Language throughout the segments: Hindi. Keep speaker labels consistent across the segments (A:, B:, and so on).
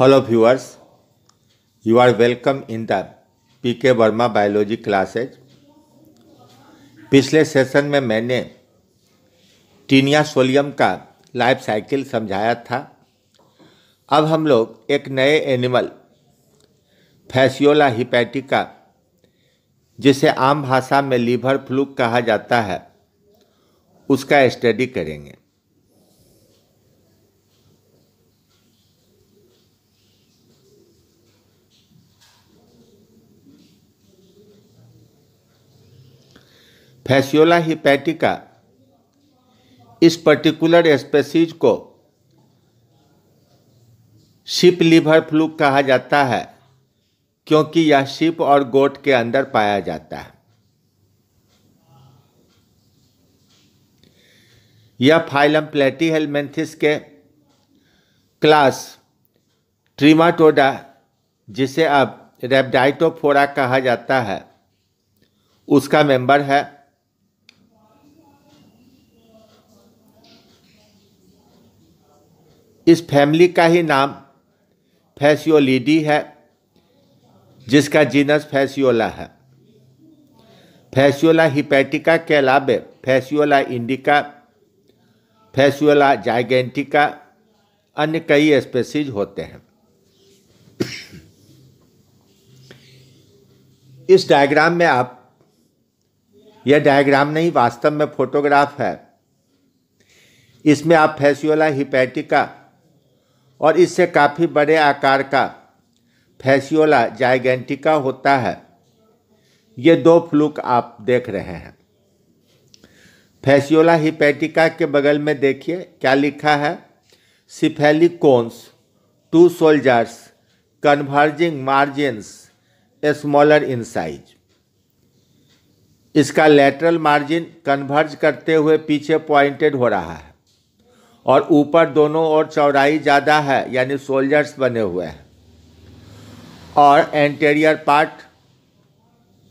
A: Hello viewers you are welcome in the PK Verma biology classes पिछले सेशन में मैंने टीनिया सोलियम का लाइफ साइकिल समझाया था अब हम लोग एक नए एनिमल फैसियोला हिपैटिका जिसे आम भाषा में लीवर फ्लू कहा जाता है उसका स्टडी करेंगे फैसियोला हिपैटिका इस पर्टिकुलर स्पेसीज को शिप लिवर फ्लू कहा जाता है क्योंकि यह शिप और गोट के अंदर पाया जाता है यह फाइलम प्लेटी हेलमेंथिस के क्लास ट्रीमाटोडा जिसे अब रेबडाइटोफोरा कहा जाता है उसका मेंबर है इस फैमिली का ही नाम फैसियोलीडी है जिसका जीनस फैसियोला है फैसियोला हिपैटिका के अलावे फैसियोला इंडिका फैसियोला जाइगेंटिका अन्य कई स्पेसीज होते हैं इस डायग्राम में आप यह डायग्राम नहीं वास्तव में फोटोग्राफ है इसमें आप फैसियोला हिपैटिका और इससे काफ़ी बड़े आकार का फैसियोला जाइगेंटिका होता है ये दो फ्लूक आप देख रहे हैं फैसियोला हिपैटिका के बगल में देखिए क्या लिखा है cephalic cones to shoulders converging margins a smaller in size इसका लेटरल मार्जिन कन्वर्ज करते हुए पीछे पॉइंटेड हो रहा है और ऊपर दोनों ओर चौड़ाई ज़्यादा है यानी सोल्जर्स बने हुए हैं और एंटेरियर पार्ट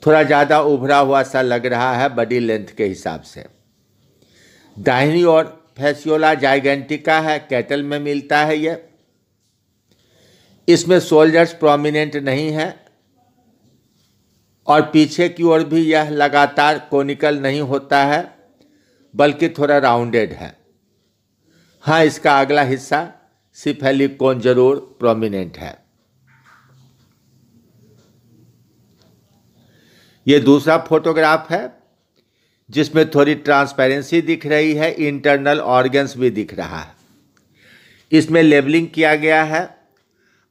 A: थोड़ा ज़्यादा उभरा हुआ सा लग रहा है बॉडी लेंथ के हिसाब से दाहिनी ओर फैसियोला जाइगेंटिका है कैटल में मिलता है ये इसमें सोल्जर्स प्रोमिनेंट नहीं है और पीछे की ओर भी यह लगातार कोनिकल नहीं होता है बल्कि थोड़ा राउंडेड है हाँ इसका अगला हिस्सा सिफेलिक कौन जरूर प्रोमिनेंट है ये दूसरा फोटोग्राफ है जिसमें थोड़ी ट्रांसपेरेंसी दिख रही है इंटरनल ऑर्गन्स भी दिख रहा है इसमें लेबलिंग किया गया है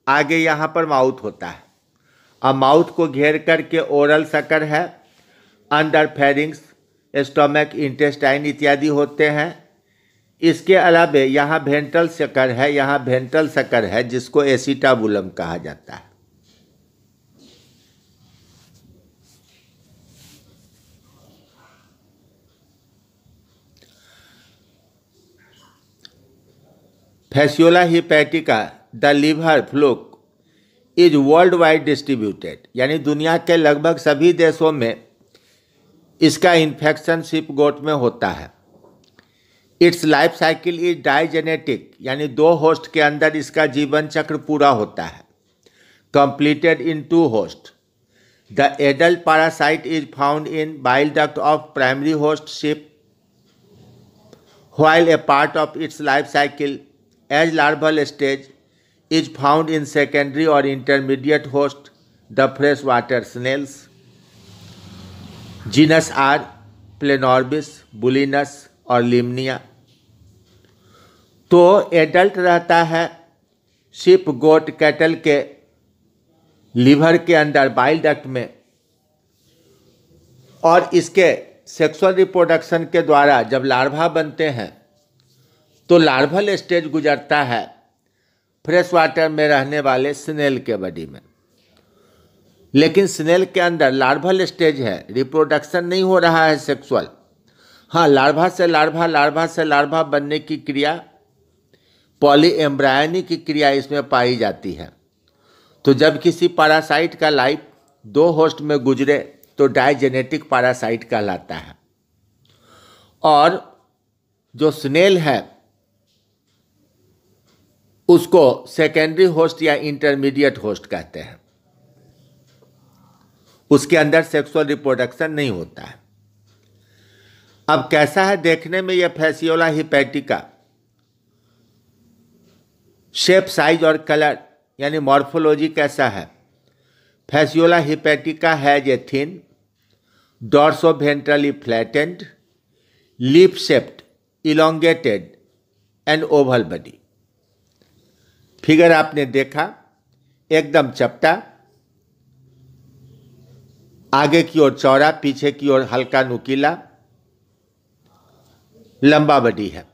A: आगे यहाँ पर माउथ होता है अब माउथ को घेर करके ओरल सकर है अंडर फेरिंग्स स्टोमक इंटेस्टाइन इत्यादि होते हैं इसके अलावे यहाँ भेंटल शकर है यहाँ भेंटल शकर है जिसको एसिटाबुलम कहा जाता है fasciola hepatica the liver fluke is worldwide distributed यानी दुनिया के लगभग सभी देशों में इसका इन्फेक्शन सिप गोट में होता है its life cycle is digenetic यानी दो होस्ट के अंदर इसका जीवन चक्र पूरा होता है completed in two host the adult parasite is found in bile duct of primary host sheep while a part of its life cycle as लार्बल stage is found in secondary और intermediate host the freshwater snails genus are planorbis bulinus और लिमनिया तो एडल्ट रहता है शिप गोट कैटल के लीवर के अंदर बाइल डक्ट में और इसके सेक्सुअल रिप्रोडक्शन के द्वारा जब लार्वा बनते हैं तो लार्वल स्टेज गुजरता है फ्रेश वाटर में रहने वाले स्नेल के बॉडी में लेकिन स्नेल के अंदर लार्वल स्टेज है रिप्रोडक्शन नहीं हो रहा है सेक्सुअल हाँ लार्भा से लार्भा लार्भा से लार्भा बनने की क्रिया पॉली एम्ब्रायनी की क्रिया इसमें पाई जाती है तो जब किसी पैरासाइट का लाइफ दो होस्ट में गुजरे तो डायजेनेटिक पैरासाइट कहलाता है और जो स्नेल है उसको सेकेंडरी होस्ट या इंटरमीडिएट होस्ट कहते हैं उसके अंदर सेक्सुअल रिप्रोडक्शन नहीं होता है अब कैसा है देखने में यह फैसियोला हिपैटिका शेप साइज और कलर यानी मॉर्फोलॉजी कैसा है फैसियोला हिपैटिका है ये thin dorsoventrally flattened leaf shaped elongated and oval body figure आपने देखा एकदम चपटा आगे की ओर चौड़ा पीछे की ओर हल्का नुकीला है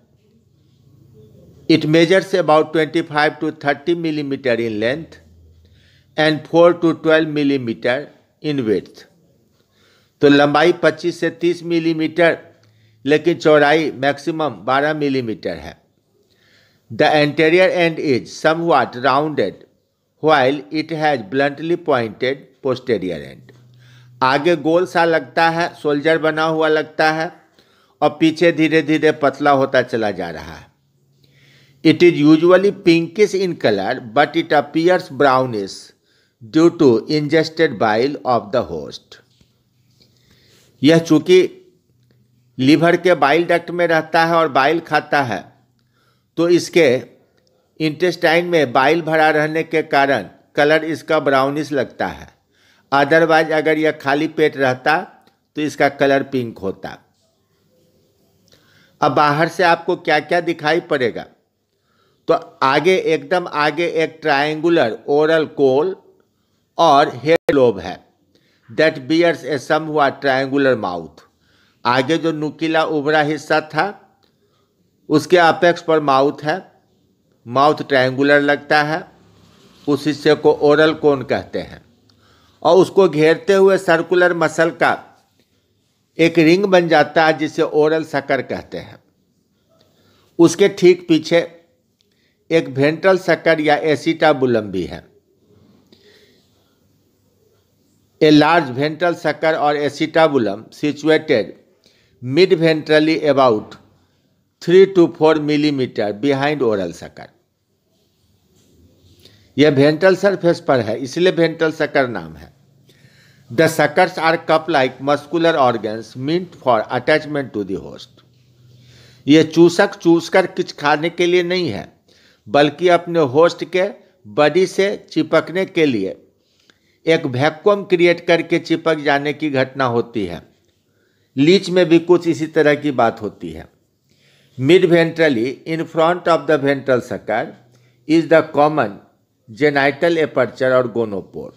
A: it measures about twenty 25 to 30 millimetre in length and 4 to 12 millimetre in width तो लंबाई 25 से 30 मिलीमीटर लेकिन चौड़ाई मैक्सिमम 12 मिलीमीटर है the anterior end is somewhat rounded while it has bluntly pointed posterior end आगे गोल सा लगता है सोल्जर बना हुआ लगता है और पीछे धीरे धीरे पतला होता चला जा रहा है it is usually pinkish in colour but it appears brownish due to ingested bile of the host यह चूंकि लीवर के बाइल डक्ट में रहता है और बाइल खाता है तो इसके इंटेस्टाइन में बाइल भरा रहने के कारण कलर इसका ब्राउनिश लगता है अदरवाइज अगर यह खाली पेट रहता तो इसका कलर पिंक होता अब बाहर से आपको क्या क्या दिखाई पड़ेगा तो आगे एकदम आगे एक ट्रायंगुलर ओरल कोल और हेड लोब है that bears a somewhat triangular mouth आगे जो नुकीला उभरा हिस्सा था उसके अपेक्स पर माउथ है माउथ ट्रायंगुलर लगता है उस हिस्से को ओरल कोन कहते हैं और उसको घेरते हुए सर्कुलर मसल का एक रिंग बन जाता है जिसे ओरल सकर कहते हैं उसके ठीक पीछे एक वेंट्रल सकर या एसिटाबुलम भी है ए लार्ज वेंट्रल सकर और acetabulum situated mid ventrally about three to four millimetre behind oral sucker यह वेंट्रल सरफेस पर है इसलिए वेंट्रल सकर नाम है the suckers are cup like muscular organs meant for attachment to the host ये चूसक चूस कर खाने के लिए नहीं है बल्कि अपने होस्ट के बॉडी से चिपकने के लिए एक वैक्यूम क्रिएट करके चिपक जाने की घटना होती है लीच में भी कुछ इसी तरह की बात होती है mid ventrally in front of the ventral sucker is the common genital aperture और गोनोपोर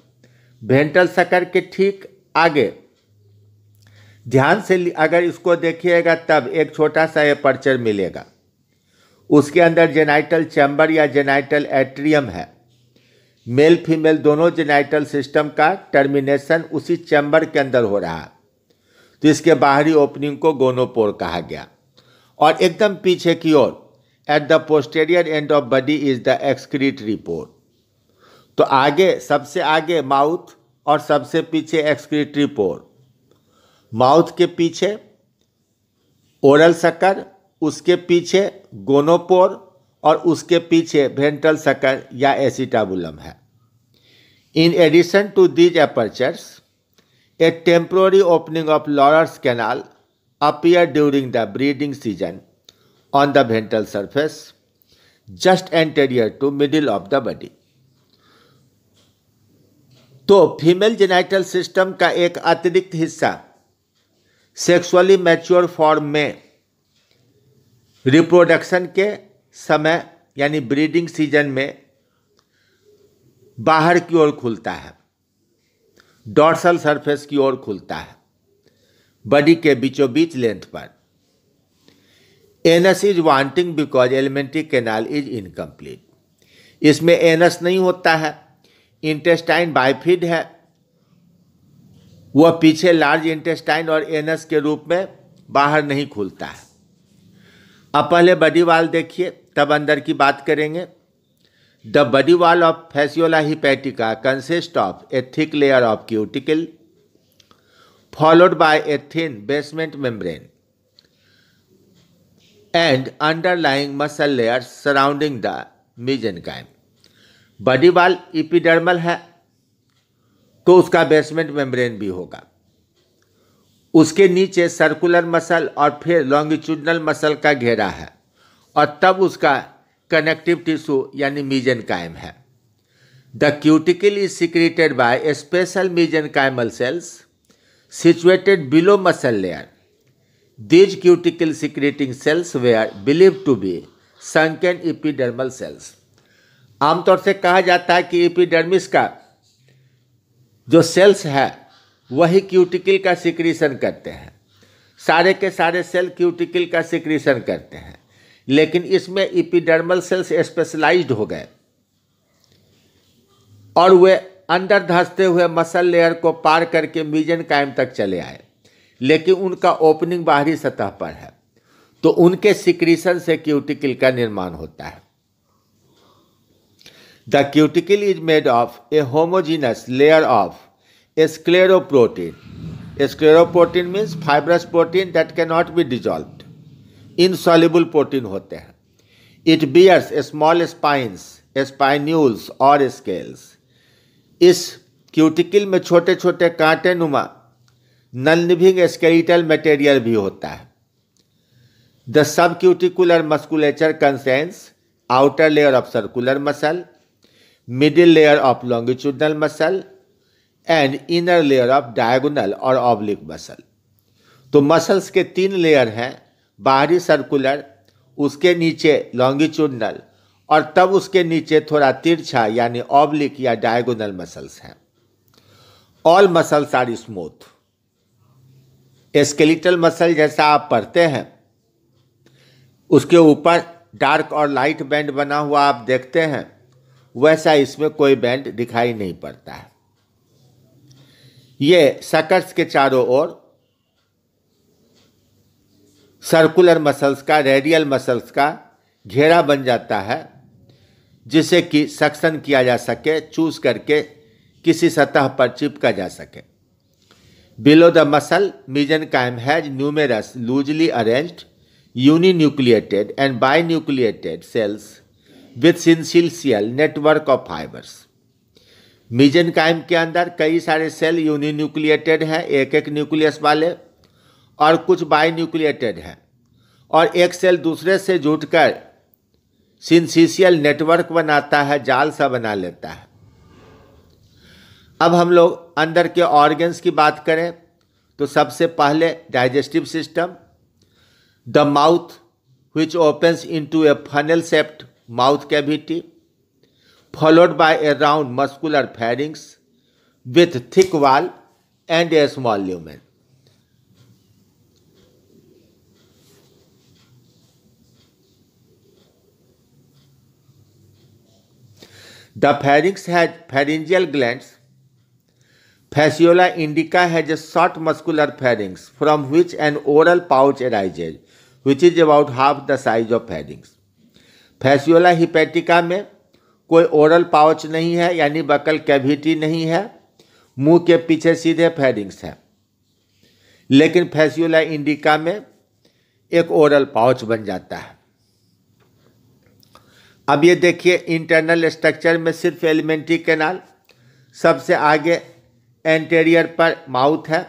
A: वेंट्रल सकर के ठीक आगे ध्यान से अगर इसको देखिएगा तब एक छोटा सा एपर्चर मिलेगा उसके अंदर जेनाइटल चैम्बर या जेनाइटल एट्रियम है मेल फीमेल दोनों जेनाइटल सिस्टम का टर्मिनेशन उसी चैम्बर के अंदर हो रहा है तो इसके बाहरी ओपनिंग को गोनोपोर कहा गया और एकदम पीछे की ओर at the posterior end of body is the excretory pore तो आगे सबसे आगे माउथ और सबसे पीछे एक्सक्रीटरी पोर माउथ के पीछे ओरल सकर उसके पीछे गोनोपोर और उसके पीछे वेंट्रल सकर या एसिटाबुलम है in addition to these apertures a temporary opening of Laurer's canal appear during the breeding season on the ventral surface just anterior to middle of the body तो फीमेल जेनाइटल सिस्टम का एक अतिरिक्त हिस्सा सेक्सुअली मैच्योर फॉर्म में रिप्रोडक्शन के समय यानी ब्रीडिंग सीजन में बाहर की ओर खुलता है डॉर्सल सरफेस की ओर खुलता है बॉडी के बीचों बीच लेंथ पर anus is wanting because alimentary canal is incomplete इसमें एनस नहीं होता है इंटेस्टाइन बाइफिड है वह पीछे लार्ज इंटेस्टाइन और एनस के रूप में बाहर नहीं खुलता है अब पहले बडी वाल देखिए तब अंदर की बात करेंगे the body wall of fasciola hepatica consist of a thick layer of cuticle followed by a basement basement and underlying muscle layer surrounding the mesenchyme mesenchyme. Body wall epidermal है तो उसका बेसमेंट मेम्ब्रेन भी होगा उसके नीचे सर्कुलर मसल और फिर लॉन्गिट्यूडनल मसल का घेरा है और तब उसका कनेक्टिव टिश्यू यानी मीजन कायम है the cuticle is secreted by special mesenchymal cells below muscle layer these cuticle secreting cells they are believe to be sunken epidermal cells आमतौर से कहा जाता है कि एपिडर्मिस का जो सेल्स है वही क्यूटिकल का सिक्रीशन करते हैं सारे के सारे सेल क्यूटिकल का सिक्रीशन करते हैं लेकिन इसमें इपिडर्मल सेल्स स्पेशलाइज्ड हो गए और वे अंदर धंसते हुए मसल लेयर को पार करके मीजन कायम तक चले आए लेकिन उनका ओपनिंग बाहरी सतह पर है तो उनके सिक्रीशन से क्यूटिकल का निर्माण होता है The cuticle is made of a homogeneous layer of a scleroprotein. A Scleroprotein means fibrous protein that cannot be dissolved. Insoluble protein hote hain. It bears a small spines, a spinules or a scales. इस क्यूटिकल में छोटे छोटे कांटे नुमा नन लिविंग स्केरिटल मटेरियल भी होता है the subcuticular musculature consists outer layer of circular muscle middle layer of longitudinal muscle and inner layer of diagonal और ऑब्लिक मसल तो मसल्स के तीन लेयर हैं बाहरी सर्कुलर उसके नीचे longitudinal और तब उसके नीचे थोड़ा तिरछा यानी ऑब्लिक या डायगोनल मसल्स हैं all muscles are smooth skeletal muscle जैसा आप पढ़ते हैं उसके ऊपर डार्क और लाइट बैंड बना हुआ आप देखते हैं वैसा इसमें कोई बैंड दिखाई नहीं पड़ता है ये सकर्स के चारों ओर सर्कुलर मसल्स का रेडियल मसल्स का घेरा बन जाता है जिसे कि सक्सन किया जा सके चूज करके किसी सतह पर चिपका जा सके below the muscle mesenchyme has numerous loosely arranged uninucleated and binucleated cells with syncytial network of fibres mesenchyme के अंदर कई सारे सेल यूनिन्यूक्लिएटेड हैं एक एक न्यूक्लियस वाले और कुछ बाई न्यूक्लिएटेड हैं और एक सेल दूसरे से जुटकर सिंसिशियल नेटवर्क बनाता है जाल सा बना लेता है अब हम लोग अंदर के ऑर्गन्स की बात करें तो सबसे पहले digestive system the mouth opens in to a funnel shaped mouth cavity, followed by a round muscular pharynx with thick wall and a small lumen. The pharynx has pharyngeal glands. Fasciola indica has a short muscular pharynx from which an oral pouch arises, which is about half the size of pharynx. Fasciola hepatica में कोई ओरल पाउच नहीं है यानी बकल कैविटी नहीं है मुंह के पीछे सीधे फेरिंग्स है लेकिन फैसियोला इंडिका में एक ओरल पाउच बन जाता है अब ये देखिए इंटरनल स्ट्रक्चर में सिर्फ एलिमेंट्री कैनाल सबसे आगे एंटेरियर पर माउथ है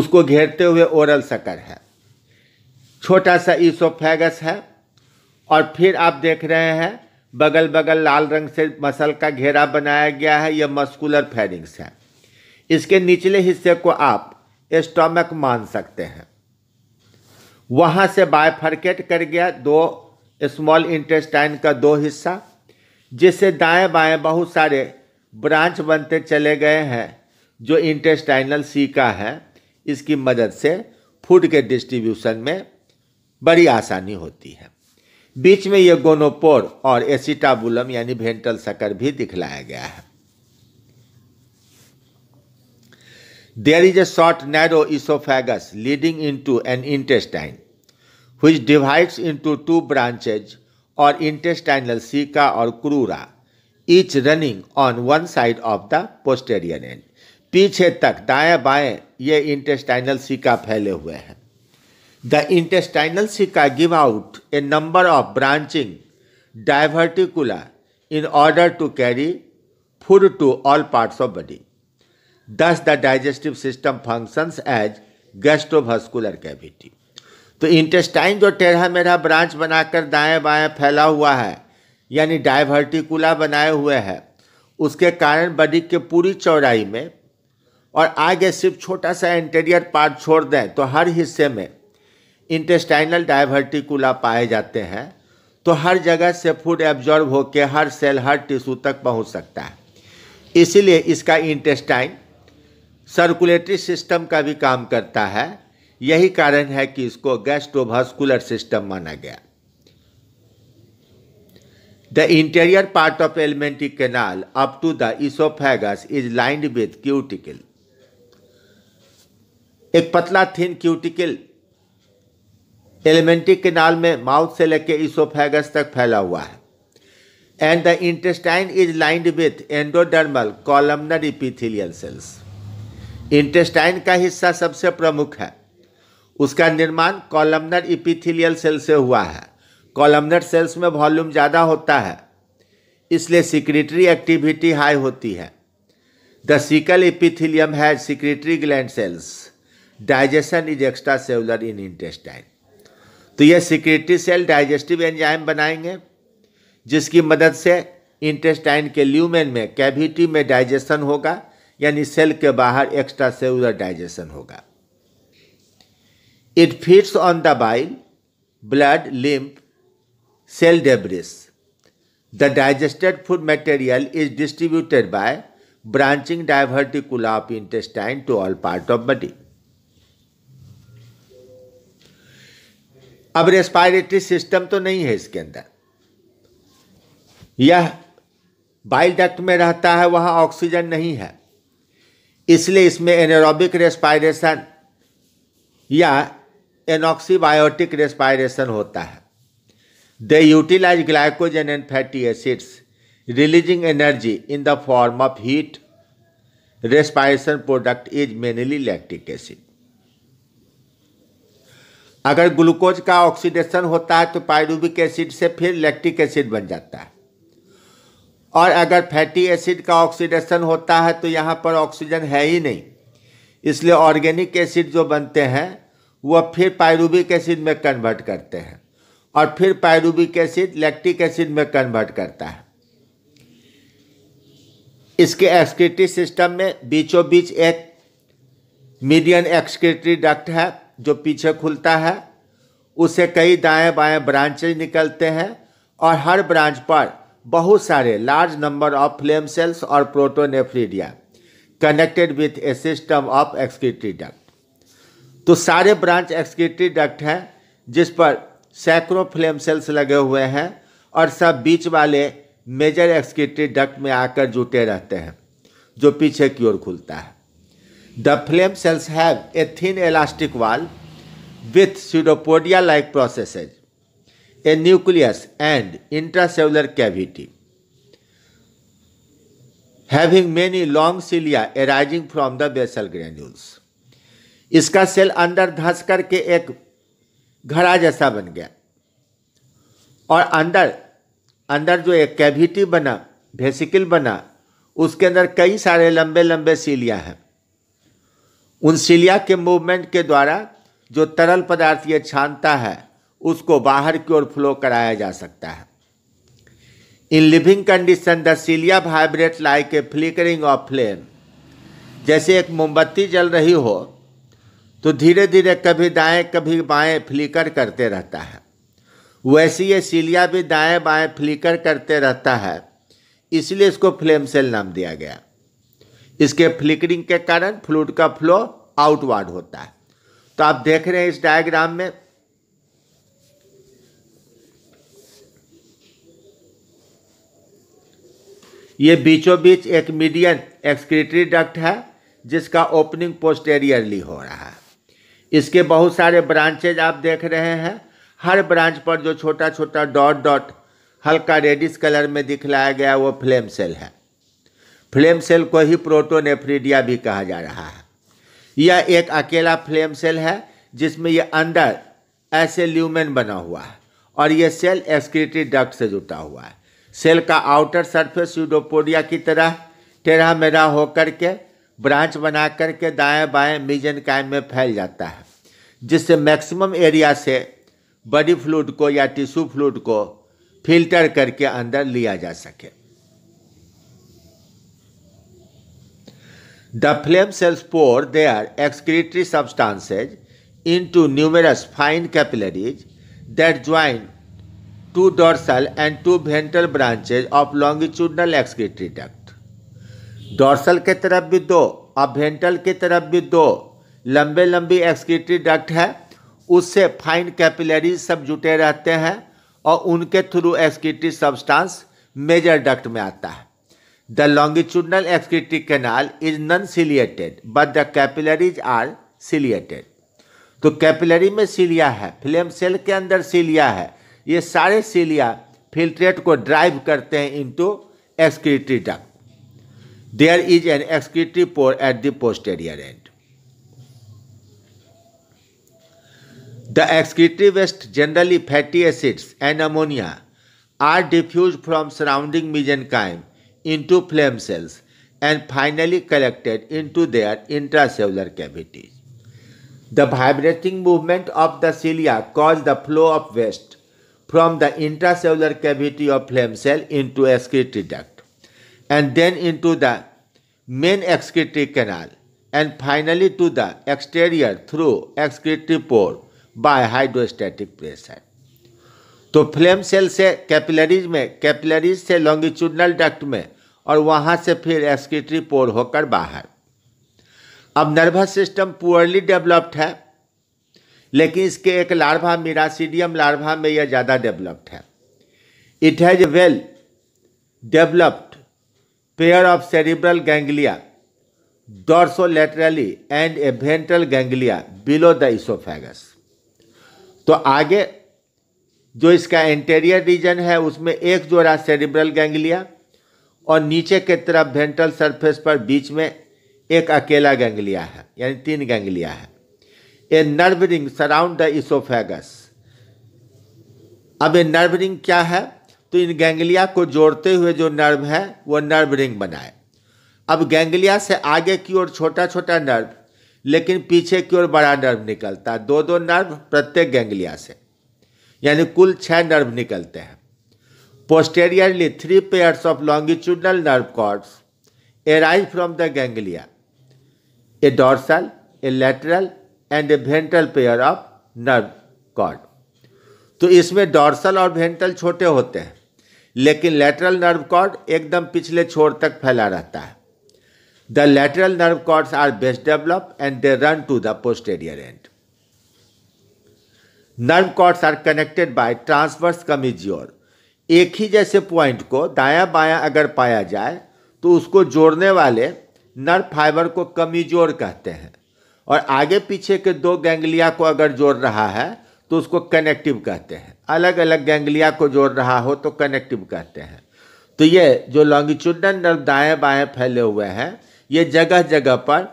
A: उसको घेरते हुए ओरल सकर है छोटा सा ईसोफेगस है और फिर आप देख रहे हैं बगल बगल लाल रंग से मसल का घेरा बनाया गया है यह मस्कुलर फेरिंग्स है इसके निचले हिस्से को आप स्टोमक मान सकते हैं वहाँ से बायफर्केट कर गया दो स्मॉल इंटेस्टाइन का दो हिस्सा जिससे दाएं बाएं बहुत सारे ब्रांच बनते चले गए हैं जो इंटेस्टाइनल सी का है इसकी मदद से फूड के डिस्ट्रीब्यूशन में बड़ी आसानी होती है बीच में ये गोनोपोर और एसिटाबुलम यानी भेंटल सकर भी दिखलाया गया है there is a short narrow oesophagus leading into an intestine which divides into two branches और इंटेस्टाइनल सीका और crura each running on one side of the posterior end पीछे तक दाएं बाएं ये इंटेस्टाइनल सीका फैले हुए हैं the intestinal caeca give out a number of branching diverticula in order to carry food to all parts of body thus the digestive system functions as gastrovascular cavity तो इंटेस्टाइन जो टेढ़ा मेढ़ा ब्रांच बनाकर दाएं बाएं फैला हुआ है यानी डायवर्टिकुला बनाए हुए है उसके कारण बॉडी के पूरी चौड़ाई में और आगे सिर्फ छोटा सा इंटेरियर पार्ट छोड़ दें तो हर हिस्से में इंटेस्टाइनल डायवर्टिकुला पाए जाते हैं तो हर जगह से फूड एब्जॉर्ब होकर हर सेल हर टिश्यू तक पहुंच सकता है इसीलिए इसका इंटेस्टाइन सर्कुलेटरी सिस्टम का भी काम करता है यही कारण है कि इसको गैस्ट्रोवास्कुलर सिस्टम माना गया the anterior part of alimentary canal up to the oesophagus is lined with cuticle एक पतला थिन क्यूटिकल एलिमेंट्री केनाल में माउथ से लेकर इसोफेगस तक फैला हुआ है and the intestine is lined with endodermal columnar epithelial cells intestine का हिस्सा सबसे प्रमुख है उसका निर्माण कॉलमनर इपिथिलियल सेल से हुआ है कॉलमनर सेल्स में वॉल्यूम ज़्यादा होता है इसलिए सिक्रेटरी एक्टिविटी हाई होती है द सिकल इपिथिलियम है secretory gland cells digestion is extracellular in intestine तो यह सिक्रेटरी सेल डाइजेस्टिव एंजाइम बनाएंगे जिसकी मदद से इंटेस्टाइन के ल्यूमेन में कैविटी में डाइजेशन होगा यानी सेल के बाहर एक्स्ट्रा सेलुलर डाइजेशन होगा it feeds on the bile blood lymph cell debris the digested food material is distributed by branching diverticula of intestine to all part of body अब रेस्पायरेटरी सिस्टम तो नहीं है इसके अंदर यह बाइल डक्ट में रहता है वहाँ ऑक्सीजन नहीं है इसलिए इसमें एनोरोबिक रेस्पायरेशन या एनॉक्सीबायोटिक रेस्पायरेशन होता है they utilise glycogen and fatty acids releasing energy in the form of heat respiration product is mainly lactic acid अगर ग्लूकोज का ऑक्सीडेशन होता है तो पायरूबिक एसिड से फिर लैक्टिक एसिड बन जाता है और अगर फैटी एसिड का ऑक्सीडेशन होता है तो यहाँ पर ऑक्सीजन है ही नहीं इसलिए ऑर्गेनिक एसिड जो बनते हैं वह फिर पायरूबिक एसिड में कन्वर्ट करते हैं और फिर पायरूबिक एसिड लैक्टिक एसिड में कन्वर्ट करता है इसके एक्सक्रेटरी सिस्टम में बीचों बीच एक मीडियन एक्सक्रेटरी डक्ट है जो पीछे खुलता है उसे कई दाएं बाएं ब्रांचेज निकलते हैं और हर ब्रांच पर बहुत सारे large number of flame cells और protonephridia connected with a system of excretory duct तो सारे ब्रांच एक्सक्यूटरी डक्ट हैं जिस पर सैकड़ों फ्लेम सेल्स लगे हुए हैं और सब बीच वाले मेजर एक्सक्यूटरी डक्ट में आकर जुटे रहते हैं जो पीछे की ओर खुलता है The phloem cells have a thin elastic wall with pseudopodia-like processes, a nucleus and intracellular cavity, having many long cilia arising from the basal granules. इसका सेल अंदर धंस करके ek घड़ा jaisa ban gaya aur andar andar jo ek cavity bana vesicle bana उसके अंदर कई सारे लंबे लंबे सीलियाँ हैं उन सीलिया के मूवमेंट के द्वारा जो तरल पदार्थ ये छानता है उसको बाहर की ओर फ्लो कराया जा सकता है in living condition the cilia vibrate like a flickering of flame जैसे एक मोमबत्ती जल रही हो तो धीरे धीरे कभी दाएं कभी बाएं फ्लिकर करते रहता है वैसी ये सीलिया भी दाएं बाएं फ्लिकर करते रहता है इसलिए इसको फ्लेम सेल नाम दिया गया इसके फ्लिकरिंग के कारण फ्लूड का फ्लो आउटवर्ड होता है तो आप देख रहे हैं इस डायग्राम में ये बीचों बीच एक मीडियन एक्सक्रिटरी डक्ट है जिसका ओपनिंग पोस्टेरियरली हो रहा है इसके बहुत सारे ब्रांचेज आप देख रहे हैं हर ब्रांच पर जो छोटा छोटा डॉट डॉट हल्का रेडिस कलर में दिखलाया गया वो फ्लेम सेल है फ्लेम सेल को ही प्रोटोनेफ्रीडिया भी कहा जा रहा है यह एक अकेला फ्लेम सेल है जिसमें यह अंदर ऐसे ल्यूमेन बना हुआ है और यह सेल एस्क्रिटी डक्ट से जुटा हुआ है सेल का आउटर सरफेस यूडोपोडिया की तरह टेढ़ा मेढ़ा होकर के ब्रांच बना करके दाएं बाएं मिजन कायम में फैल जाता है जिससे मैक्सिमम एरिया से बॉडी फ्लूड को या टिश्यू फ्लूड को फिल्टर करके अंदर लिया जा सके The flame cells pour their excretory substances into numerous fine capillaries that join two dorsal and two ventral branches of longitudinal excretory duct. Dorsal के तरफ भी दो और वेंट्रल की तरफ भी दो लंबे लंबी एक्सक्रीटरी डक्ट है उससे फाइन कैपिलरी सब जुटे रहते हैं और उनके through excretory substance major duct में आता है the longitudinal excretory canal is non ciliated but the capillaries are ciliated तो कैपिलरी में सीलिया है फ्लेम सेल के अंदर सीलिया है ये सारे सीलिया फिल्ट्रेट को ड्राइव करते हैं in to excretory duct there is an excretory pore at the posterior end the excretory waste generally fatty acids and ammonia are diffuse from surrounding mesenchyme into flame cells and finally collected into their intracellular cavities. The vibrating movement of the cilia causes the flow of waste from the intracellular cavity of flame cell into excretory duct and then into the main excretory canal and finally to the exterior through excretory pore by hydrostatic pressure. तो फ्लेम सेल से कैपिलरीज में कैपिलरीज से लॉन्गिट्यूडनल डक्ट में और वहाँ से फिर एस्क्रिटरी पोर होकर बाहर अब नर्वस सिस्टम पुअरली डेवलप्ड है लेकिन इसके एक लार्वा मिरासीडियम लार्वा में यह ज़्यादा डेवलप्ड है it has well developed pair of cerebral ganglia laterally and a ventral ganglia below the oesophagus तो आगे जो इसका एंटेरियर रीजन है उसमें एक जोड़ा सेरिब्रल गैंग्लिया और नीचे के तरफ वेंट्रल सरफेस पर बीच में एक अकेला गैंग्लिया है यानी तीन गैंग्लिया है a nerve ring surround the oesophagus अब ये नर्व रिंग क्या है तो इन गैंग्लिया को जोड़ते हुए जो नर्व है वो नर्व रिंग बनाए अब गैंग्लिया से आगे की ओर छोटा छोटा नर्व लेकिन पीछे की ओर बड़ा नर्व निकलता है दो दो नर्व प्रत्येक गैंग्लिया से यानी कुल छः नर्व निकलते हैं posteriorly three pairs of longitudinal nerve cords arise from the ganglia a dorsal a lateral and a ventral pair of nerve cord तो इसमें डॉर्सल और भेंटल छोटे होते हैं लेकिन लेटरल नर्व कॉर्ड एकदम पिछले छोर तक फैला रहता है the lateral nerve cords are best develop and they run to the posterior end nerve cords are connected by transverse commissure एक ही जैसे पॉइंट को दाया बाया अगर पाया जाए तो उसको जोड़ने वाले नर्व फाइबर को कमीजोर कहते हैं और आगे पीछे के दो गैंगलिया को अगर जोड़ रहा है तो उसको कनेक्टिव कहते हैं अलग अलग गैंगलिया को जोड़ रहा हो तो कनेक्टिव कहते हैं तो ये जो लॉन्गिट्यूडनल नर्व दाएँ बाएँ फैले हुए हैं ये जगह जगह पर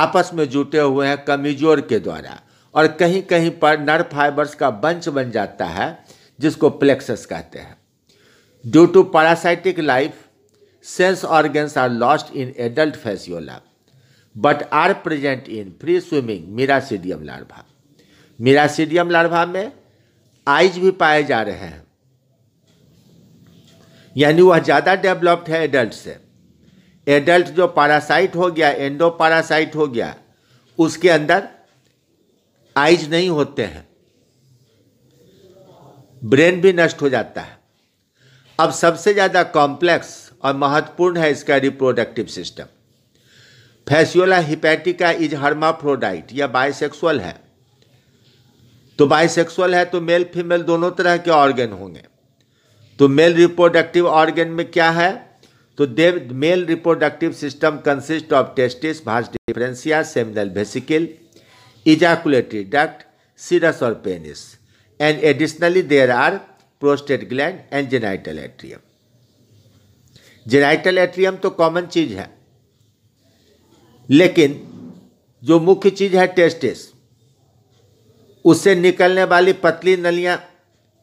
A: आपस में जुटे हुए हैं कमीजोर के द्वारा और कहीं कहीं पर नर फाइबर्स का बंच बन जाता है जिसको प्लेक्सस कहते हैं due to parasitic life sense organs are lost in adult Fasciola but are present in free swimming miracidium larva miracidium larva में आइज भी पाए जा रहे हैं यानी वह ज़्यादा डेवलप्ड है एडल्ट से एडल्ट जो पैरासाइट हो गया एंडो पैरासाइट हो गया उसके अंदर आइज नहीं होते हैं ब्रेन भी नष्ट हो जाता है अब सबसे ज़्यादा कॉम्प्लेक्स और महत्वपूर्ण है इसका reproductive system Fasciola hepatica is hermaphrodite या बाइसेक्सुअल है तो बाइसेक्सुअल है तो मेल फीमेल दोनों तरह के ऑर्गेन होंगे तो मेल रिप्रोडक्टिव ऑर्गेन में क्या है तो the male reproductive system consist of testis vasa deferentia seminal vesicle ejaculatory duct, serous or penis. And additionally, there are prostate gland and genital atrium. Genital atrium तो कॉमन चीज है लेकिन जो मुख्य चीज है टेस्टिस उससे निकलने वाली पतली नलियां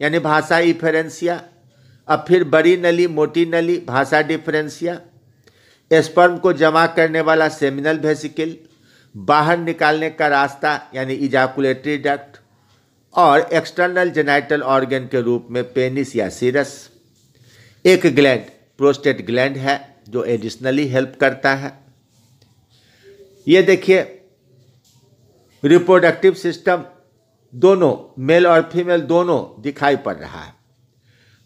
A: यानी भाषा इफेरेंसिया अब फिर बड़ी नली मोटी नली भाषा डिफरेंसिया स्पर्म को जमा करने वाला सेमिनल वेसिकल बाहर निकालने का रास्ता यानी इजाकुलेटरी डक्ट और एक्सटर्नल जेनाइटल ऑर्गन के रूप में पेनिस या सीरस एक ग्लैंड प्रोस्टेट ग्लैंड है जो एडिशनली हेल्प करता है ये देखिए रिप्रोडक्टिव सिस्टम दोनों मेल और फीमेल दोनों दिखाई पड़ रहा है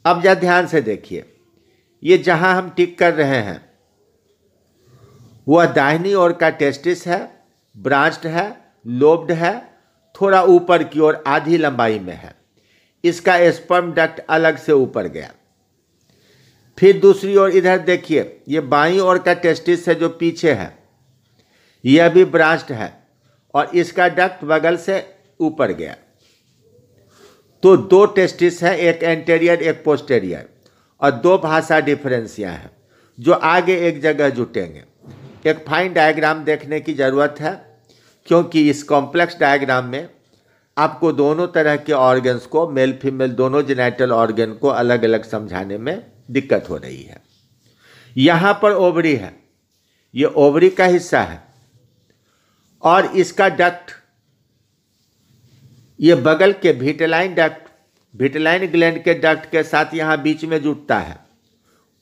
A: अब जरा ध्यान से देखिए ये जहां हम टिक कर रहे हैं वह दाहिनी ओर का टेस्टिस है ब्रांच्ड है लोब्ड है थोड़ा ऊपर की ओर आधी लंबाई में है इसका स्पर्म डक्ट अलग से ऊपर गया फिर दूसरी ओर इधर देखिए ये बाई ओर का टेस्टिस है जो पीछे है यह भी ब्रांच्ड है और इसका डक्ट बगल से ऊपर गया तो दो टेस्टिस हैं एक एंटेरियर एक पोस्टेरियर और दो भाषा डिफरेंसियाँ हैं जो आगे एक जगह जुटेंगे एक फाइन डायग्राम देखने की ज़रूरत है क्योंकि इस कॉम्प्लेक्स डायग्राम में आपको दोनों तरह के ऑर्गन्स को मेल फीमेल दोनों जेनेटल ऑर्गन को अलग अलग समझाने में दिक्कत हो रही है यहाँ पर ओवरी है ये ओवरी का हिस्सा है और इसका डक्ट ये बगल के विटलाइन डक्ट विटलाइन ग्लैंड के डक्ट के साथ यहाँ बीच में जुटता है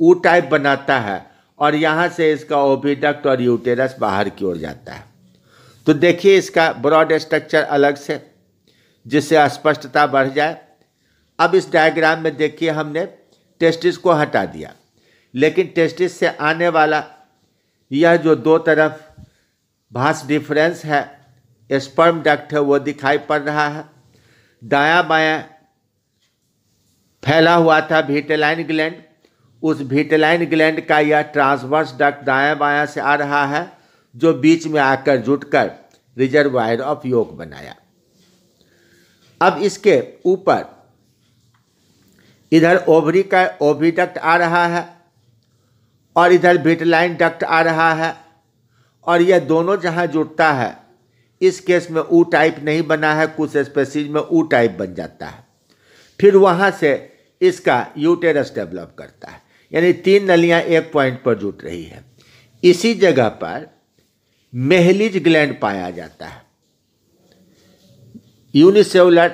A: ऊ टाइप बनाता है और यहाँ से इसका ओविडक्ट और यूटेरस बाहर की ओर जाता है तो देखिए इसका ब्रॉड स्ट्रक्चर अलग से जिससे स्पष्टता बढ़ जाए अब इस डायग्राम में देखिए हमने टेस्टिस को हटा दिया लेकिन टेस्टिस से आने वाला यह जो दो तरफ भास डिफरेंस है स्पर्म डक्ट है वो दिखाई पड़ रहा है दाया बाया फैला हुआ था भीटेलाइन ग्लैंड उस भीटलाइन ग्लैंड का यह ट्रांसवर्स डक्ट दाया बायां से आ रहा है जो बीच में आकर जुटकर रिजर्वायर ऑफ योग बनाया अब इसके ऊपर इधर ओवरी का ओवरी डक्ट आ रहा है और इधर भीटलाइन डक्ट आ रहा है और यह दोनों जहाँ जुटता है इस केस में ऊ टाइप नहीं बना है कुछ स्पेसीज में ऊ टाइप बन जाता है फिर वहाँ से इसका यूटेरस डेवलप करता है यानी तीन नलियां एक पॉइंट पर जुट रही है इसी जगह पर मेहलिज ग्लैंड पाया जाता है यूनिसेवलर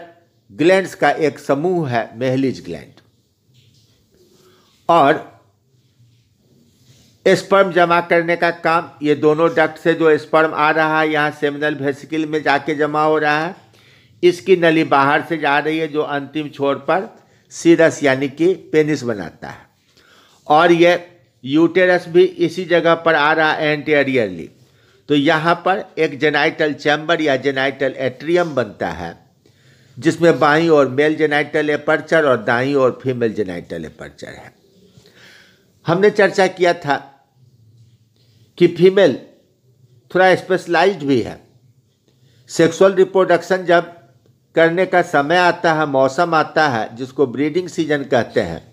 A: ग्लैंड्स का एक समूह है मेहलिज ग्लैंड और स्पर्म जमा करने का काम ये दोनों डक्ट से जो स्पर्म आ रहा है यहाँ सेमिनल वेसिकल में जाके जमा हो रहा है इसकी नली बाहर से जा रही है जो अंतिम छोर पर सीरस यानी कि पेनिस बनाता है और ये यूटेरस भी इसी जगह पर आ रहा है एंटेरियरली तो यहाँ पर एक जेनाइटल चैम्बर या जेनाइटल एट्रियम बनता है जिसमें बाई और मेल जेनाइटल एपर्चर और दाई और फीमेल जेनाइटल एपर्चर है हमने चर्चा किया था कि फीमेल थोड़ा स्पेशलाइज्ड भी है सेक्सुअल रिप्रोडक्शन जब करने का समय आता है मौसम आता है जिसको ब्रीडिंग सीजन कहते हैं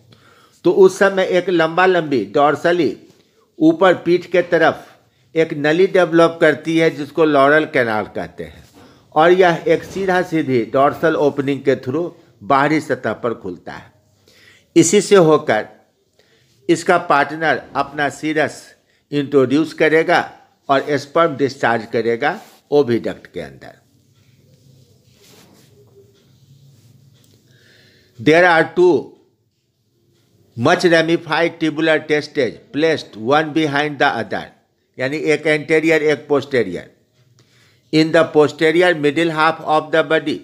A: तो उस समय एक लंबा लंबी डॉर्सली ऊपर पीठ के तरफ एक नली डेवलप करती है जिसको लॉरल कैनाल कहते हैं और यह एक सीधा सीधी डॉर्सल ओपनिंग के थ्रू बाहरी सतह पर खुलता है इसी से होकर इसका पार्टनर अपना सीरस इंट्रोड्यूस करेगा और स्पर्म डिस्चार्ज करेगा ओविडक्ट के अंदर there are two much ramified tubular testes placed one behind the other यानी एक एंटेरियर एक posterior in the posterior middle half of the body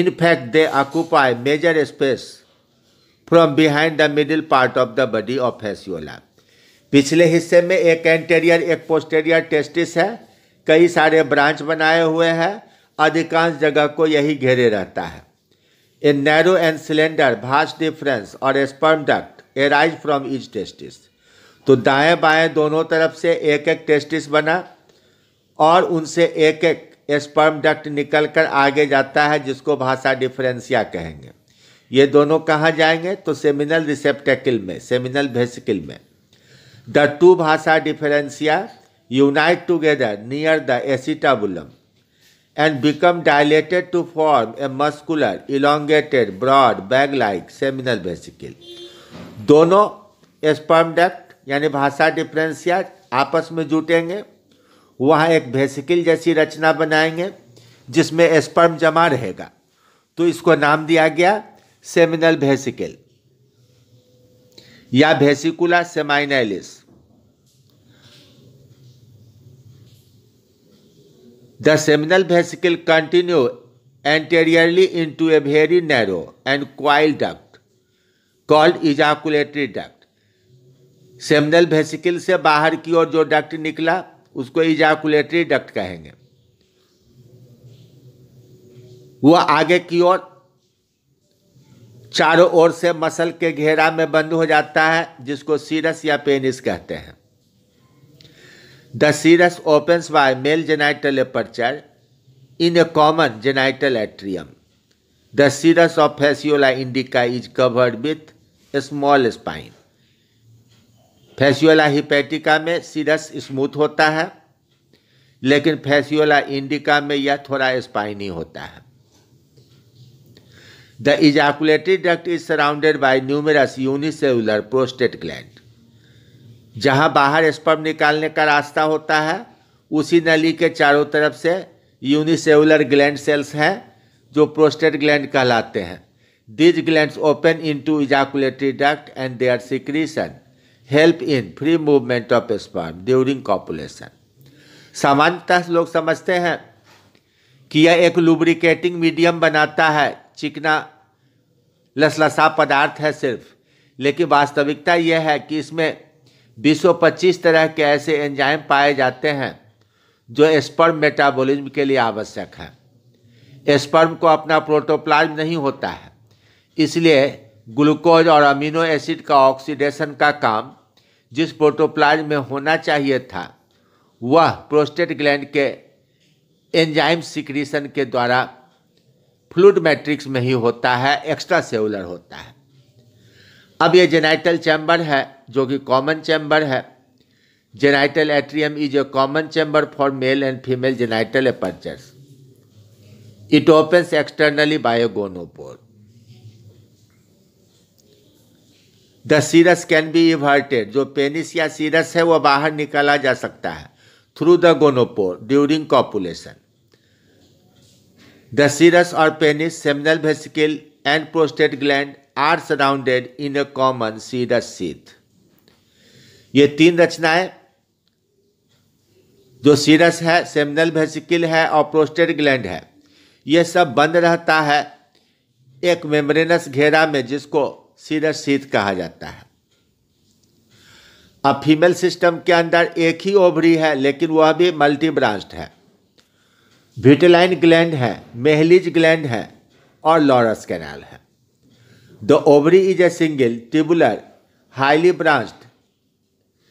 A: in fact they occupy major space from behind the middle part of the body of Fasciola पिछले हिस्से में एक एंटेरियर एक पोस्टेरियर टेस्टिस है कई सारे ब्रांच बनाए हुए हैं अधिकांश जगह को यही घेरे रहता है A narrow and cylinder vast deferens और sperm duct arise from each testis तो दाएं बाएं दोनों तरफ से एक एक टेस्टिस बना और उनसे एक एक स्पर्म डक्ट निकल कर आगे जाता है जिसको भाषा डिफरेंसिया कहेंगे ये दोनों कहाँ जाएंगे तो सेमिनल रिसेप्टेकिल में सेमिनल भेसिकल में the two vasa deferentia unite together near the acetabulum and become dilated to form a muscular, elongated, broad, bag-like seminal vesicle. दोनों स्पर्म duct यानी भाषा डिफ्रेंसिया आपस में जुटेंगे वहाँ एक वेसिकल जैसी रचना बनाएंगे जिसमें स्पर्म जमा रहेगा तो इसको नाम दिया गया सेमिनल वेसिकल या vesicula seminalis the seminal vesicle continue anteriorly in to a very narrow and coil duct called ejaculatory duct seminal vesicle से बाहर की ओर जो डक्ट निकला उसको इजाकुलेटरी डक्ट कहेंगे वह आगे की ओर चारों ओर से मसल के घेरा में बंद हो जाता है जिसको सीरस या पेनिस कहते हैं the cirrus opens by male genital aperture in a common genital atrium the cirrus of Fasciola indica is covered with small spine Fasciola hepatica में सीरस स्मूथ होता है लेकिन फैसियोला इंडिका में यह थोड़ा स्पाइनी होता है the ejaculatory duct is surrounded by numerous unicellular prostate gland जहाँ बाहर स्पर्म निकालने का रास्ता होता है उसी नली के चारों तरफ से यूनिसेलुलर ग्लैंड सेल्स हैं जो प्रोस्टेट ग्लैंड कहलाते हैं these gland open in to ejaculatory duct and their secretion help in free movement of sperm during copulation सामान्यतः लोग समझते हैं कि यह एक लुब्रिकेटिंग मीडियम बनाता है चिकना लसलसा पदार्थ है सिर्फ लेकिन वास्तविकता यह है कि इसमें 225 तरह के ऐसे एंजाइम पाए जाते हैं जो स्पर्म मेटाबॉलिज्म के लिए आवश्यक है स्पर्म को अपना प्रोटोप्लाज्म नहीं होता है इसलिए ग्लूकोज और अमीनो एसिड का ऑक्सीडेशन का काम जिस प्रोटोप्लाज्म में होना चाहिए था वह प्रोस्टेट ग्लैंड के एंजाइम सिक्रीशन के द्वारा फ्लूड मैट्रिक्स में ही होता है एक्स्ट्रा सेलुलर होता है अब ये जेनाइटल चैम्बर है जो कि कॉमन चैम्बर है genital atrium is a common chamber for male and female genital apertures it opens externally by gonopore the cirrus can be everted जो पेनिस या सीरस है वह बाहर निकाला जा सकता है through the gonopore during copulation the cirrus और penis seminal vesicle and prostate gland are surrounded in a common cedar sheath. ये तीन रचनाएं जो सीरस है सेमिनल वेसिकल है और प्रोस्टेट ग्लैंड है ये सब बंद रहता है एक मेम्ब्रेनस घेरा में जिसको सीरस सीथ कहा जाता है अब फीमेल सिस्टम के अंदर एक ही ओवरी है लेकिन वह भी मल्टी ब्रांच है विटेलाइन ग्लैंड है मेहलिज ग्लैंड है और लॉरस कैनाल है The ovary is a single, tubular, highly branched,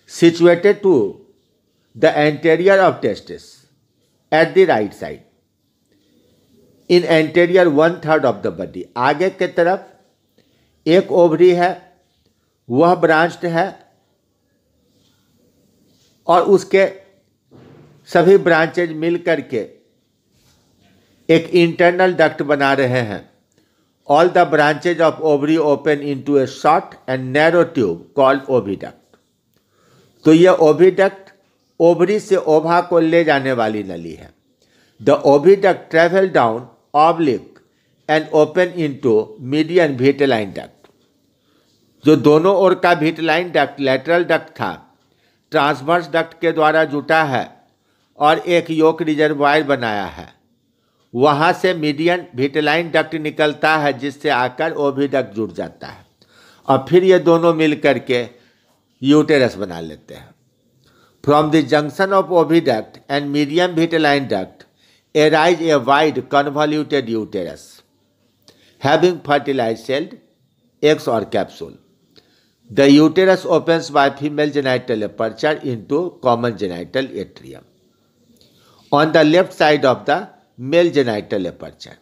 A: situated to the anterior of testis at the right side. In anterior one third of the body आगे के तरफ एक ओवरी है वह ब्रांच्ड है और उसके सभी ब्रांचेज मिल करके एक internal duct बना रहे हैं all the branches of ovary open into a short and narrow tube called oviduct. तो यह oviduct ovary से ओभा को ले जाने वाली नली है The oviduct travel down oblique and open into median vitelline duct. जो दोनों ओर का भीटलाइन डक्ट लेटरल डक्ट था ट्रांसवर्स डक्ट के द्वारा जुटा है और एक योक रिजर्वायर बनाया है वहाँ से मीडियन भिटलाइन डक्ट निकलता है जिससे आकर ओवी डक्ट जुड़ जाता है और फिर ये दोनों मिल करके यूटेरस बना लेते हैं from the junction of oviduct and medium vitelline duct arise a wide convoluted uterus having fertilise shelled और capsule the uterus opens opens female genital aperture in to common genital atrium on the left side of the male genital aperture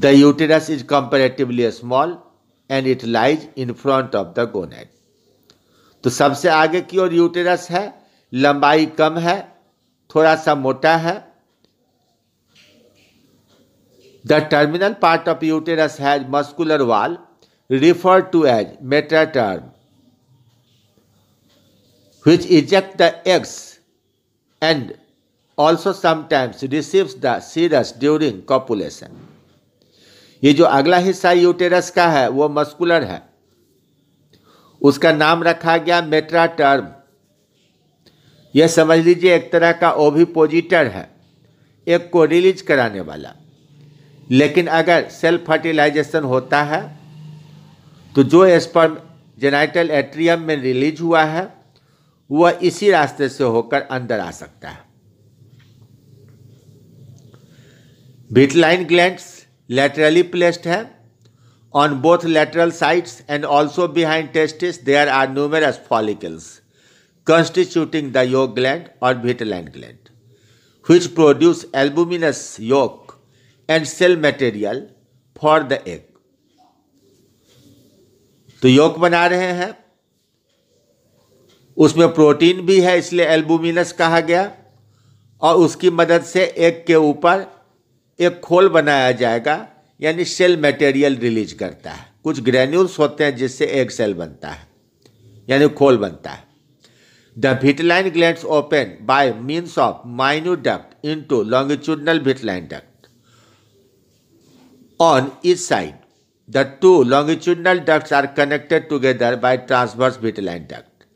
A: the uterus is comparatively small and it lies in front of the gonad तो सबसे आगे की ओर यूटेरस है लंबाई कम है थोड़ा सा मोटा है the terminal part of uterus has muscular wall refer to as metraterm which eject the eggs and also sometimes receives the cirrus during copulation ये जो अगला हिस्सा यूटेरस का है वो मस्कुलर है उसका नाम रखा गया मेट्रा टर्म यह समझ लीजिए एक तरह का ओविपोजिटर है एक को रिलीज कराने वाला लेकिन अगर सेल्फ फर्टिलाइजेशन होता है तो जो स्पर्म जेनाइटल एट्रियम में रिलीज हुआ है वह इसी रास्ते से होकर अंदर आ सकता है विटलाइन ग्लैंड लेटरली प्लेस्ड है on both lateral sides and also behind testis there are numerous follicles constituting the yolk gland और vitelline gland which produce albuminous yolk and shell material for the egg तो योग बना रहे हैं उसमें प्रोटीन भी है इसलिए एल्बुमिनस कहा गया और उसकी मदद से एग के ऊपर एक खोल बनाया जाएगा यानी सेल मटेरियल रिलीज करता है कुछ ग्रेन्यूल्स होते हैं जिससे एक सेल बनता है यानी खोल बनता है the vitelline gland open by means of minute duct into longitudinal vitelline duct on each side the two longitudinal duct are connected together by transverse vitelline duct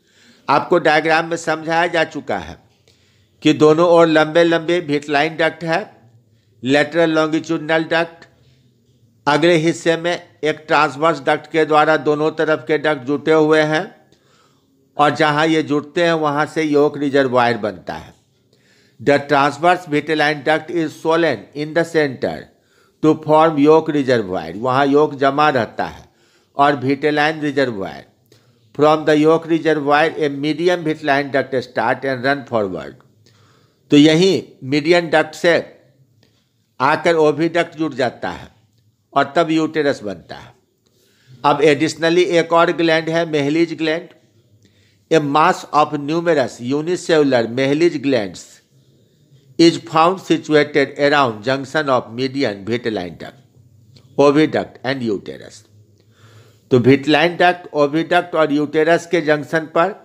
A: आपको डायग्राम में समझाया जा चुका है कि दोनों ओर लंबे लंबे भिटलाइन डक्ट है लेटरल लॉन्गिट्यूडनल डक्ट अगले हिस्से में एक ट्रांसवर्स डक्ट के द्वारा दोनों तरफ के डक्ट जुटे हुए हैं और जहां ये जुटते हैं वहां से योक रिजर्वायर बनता है the transverse vitelline duct is swollen in the centre to form yolk reservoir वहाँ योक जमा रहता है और vitelline reservoir from the yolk reservoir a medium vitelline duct start and run forward तो यही मीडियम डक्ट से आकर ओविडक्ट जुड़ जाता है और तब यूटेरस बनता है अब एडिशनली एक और ग्लैंड है Mehlis gland a mass of numerous unicellular Mehlis gland is found situated around junction of median vitelline duct oviduct and uterus तो भिटलाइन डक ओविडक्ट और यूटेरस के जंक्शन पर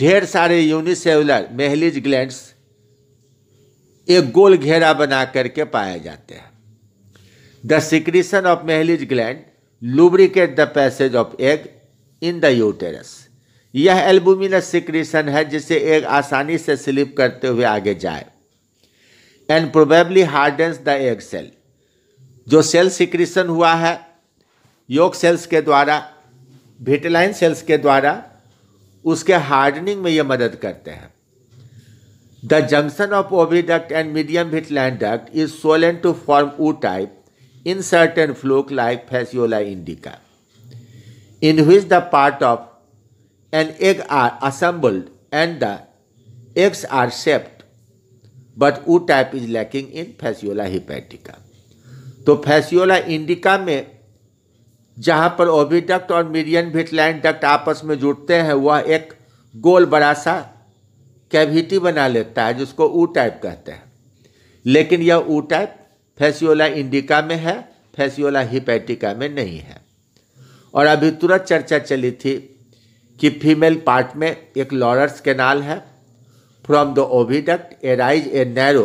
A: ढेर सारे यूनिसेलर मेहलीज ग्लैंड्स एक गोल घेरा बना करके पाए जाते हैं the secretion of Mehlis gland lubricate the passage of egg in the uterus यह एल्बुमिनस सिक्रीशन है जिसे एग आसानी से स्लिप करते हुए आगे जाए and probably hardens the egg shell जो सेल सिक्रीशन हुआ है योग सेल्स के द्वारा विटलाइन सेल्स के द्वारा उसके हार्डनिंग में ये मदद करते हैं The junction of oviduct and medium vitline duct is swollen to form U type in certain fluke like fasciola indica, in which the part of an egg are assembled and the eggs are shaped, but U type is lacking in fasciola hepatica. तो फैसियोला इंडिका में जहाँ पर ओविडक्ट और मीडियन भिटलाइन डक्ट आपस में जुड़ते हैं वह एक गोल बड़ा सा कैविटी बना लेता है जिसको ऊ टाइप कहते हैं लेकिन यह ऊ टाइप फैसियोला इंडिका में है फैसियोला हिपैटिका में नहीं है और अभी तुरंत चर्चा चली थी कि फीमेल पार्ट में एक लॉरस केनाल है from the oviduct arise a narrow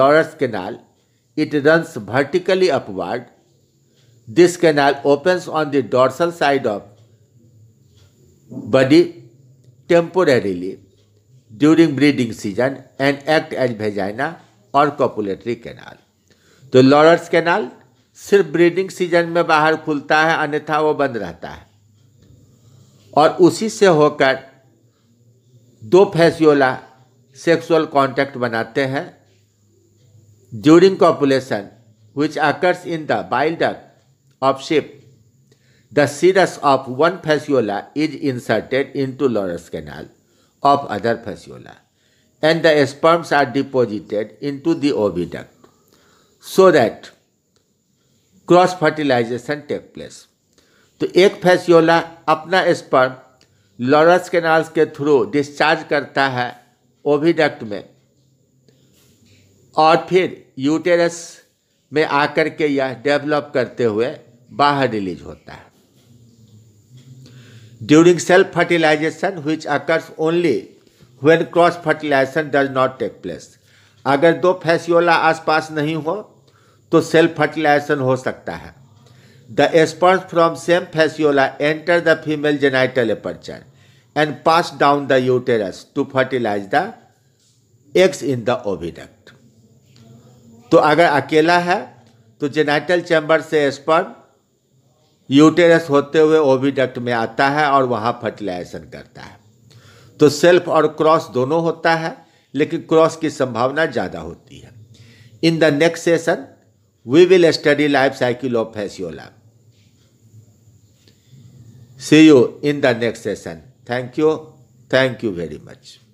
A: Laurer's canal it runs vertically upward this canal opens on the dorsal side of body temporarily during breeding season and act as vagina और कॉपुलेटरी कैनाल तो लॉरस कैनाल सिर्फ ब्रीडिंग सीजन में बाहर खुलता है अन्यथा वो बंद रहता है और उसी से होकर दो फैसियोला सेक्सुअल कॉन्टैक्ट बनाते हैं during copulation which occurs in the bile duct of sheep the cirrus of one Fasciola is inserted in to Laurer's canal of other fasciola and the sperms are deposited into the oviduct so that cross fertilisation take place तो एक फैसियोला अपना स्पर्म लॉरस कैनाल्स के थ्रू डिस्चार्ज करता है ओविडक्ट में और फिर यूटेरस में आकर के यह डेवलप करते हुए बाहर रिलीज होता है during self fertilization which occurs only when cross fertilization does not take place अगर दो फैसियोला आसपास नहीं हो तो सेल्फ फर्टिलाइजेशन हो सकता है the sperms from same Fasciola enter the female genital aperture and pass down the uterus to fertilise the eggs in the oviduct तो अगर अकेला है तो जेनाइटल चैम्बर से स्पर्म यूटेरस होते हुए ओविडक्ट में आता है और वहाँ फर्टिलाइजेशन करता है तो सेल्फ और क्रॉस दोनों होता है लेकिन क्रॉस की संभावना ज़्यादा होती है in the next session we will study life cycle of Fasciola see you in the next session thank you thank you very much